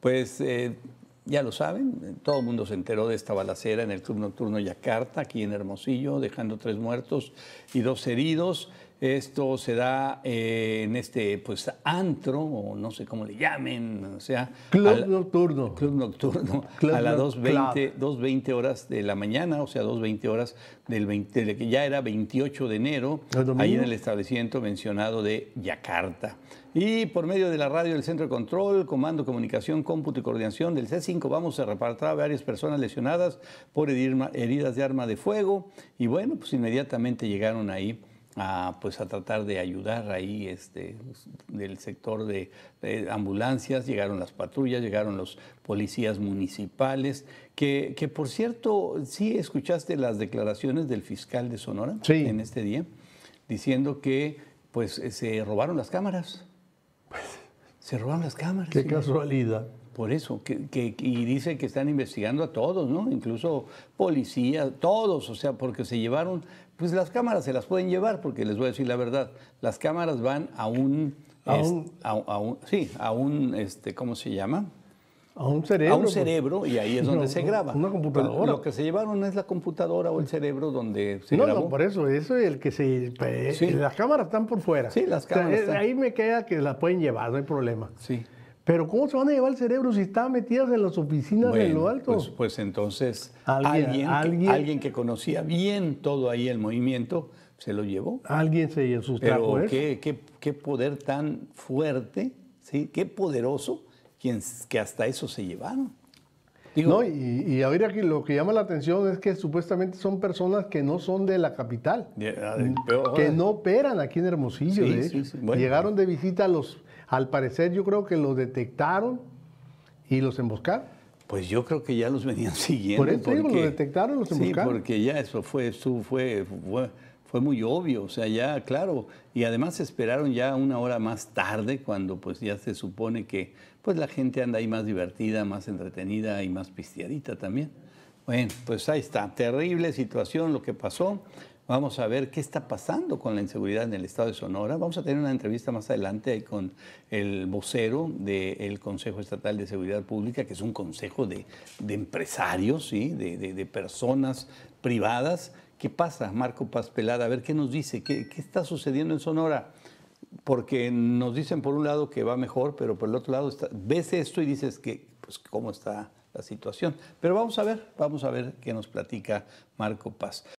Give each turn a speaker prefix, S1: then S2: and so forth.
S1: Pues eh, ya lo saben, todo el mundo se enteró de esta balacera en el Club Nocturno Yakarta, aquí en Hermosillo, dejando tres muertos y dos heridos. Esto se da eh, en este pues antro, o no sé cómo le llamen, o sea. Club nocturno. Club nocturno. a las 2.20 horas de la mañana, o sea, 2.20 horas del 20, que ya era 28 de enero, ahí en el establecimiento mencionado de Yakarta. Y por medio de la radio del Centro de Control, Comando, Comunicación, Cómputo y Coordinación del C5, vamos a repartir a varias personas lesionadas por heridas de arma de fuego. Y bueno, pues inmediatamente llegaron ahí a, pues a tratar de ayudar ahí este, del sector de, ambulancias, llegaron las patrullas, llegaron los policías municipales, que, que por cierto, sí escuchaste las declaraciones del fiscal de Sonora en este día, diciendo que pues se robaron las cámaras. Pues, se robaron las cámaras. Qué casualidad. Por eso, que, que, y dice que están investigando a todos, ¿no? Incluso policía, todos, o sea, porque se llevaron, pues las cámaras se las pueden llevar, porque les voy a decir la verdad, las cámaras van a un... A este, un, sí, a un, este, ¿cómo se llama? A un cerebro. A un pues. cerebro, y ahí es donde se graba. Una computadora. Lo que se llevaron es la computadora o el cerebro donde se no, grabó. por eso, eso es el que se...
S2: Eh, las cámaras están por fuera. Sí, las cámaras eh, Ahí me queda que las pueden llevar, no hay problema. Sí. Pero ¿cómo se van a llevar el cerebro si están metidas en las oficinas de lo alto? Pues,
S1: pues entonces ¿Alguien, alguien, Que, conocía bien todo ahí el movimiento se lo llevó.
S2: Alguien se asustó. Pero
S1: qué, poder tan fuerte, ¿sí? qué poderoso quien, que hasta eso se llevaron. no, y, y, ahora
S2: que lo que llama la atención es que supuestamente son personas que no son de la capital,
S1: ah, mm, que ah.
S2: no operan aquí en Hermosillo, Llegaron de visita a los al parecer yo creo que los detectaron y los emboscaron.
S1: Pues yo creo que ya los venían siguiendo. Por eso porque, digo, detectaron, los emboscaron. Sí, porque ya eso fue, fue, fue, muy obvio, o sea, ya, claro. Y además esperaron ya una hora más tarde, cuando pues ya se supone que pues la gente anda ahí más divertida, más entretenida y más pisteadita también. Bueno, pues ahí está, terrible situación lo que pasó. Vamos a ver qué está pasando con la inseguridad en el estado de Sonora. Vamos a tener una entrevista más adelante con el vocero del Consejo Estatal de Seguridad Pública, que es un consejo de, empresarios, y de, personas privadas. ¿Qué pasa, Marco Paz Pelada? A ver qué nos dice, qué, está sucediendo en Sonora porque nos dicen por un lado que va mejor, pero por el otro lado ves esto y dices que, pues, cómo está la situación. Pero vamos a ver, vamos a ver qué nos platica Marco Paz.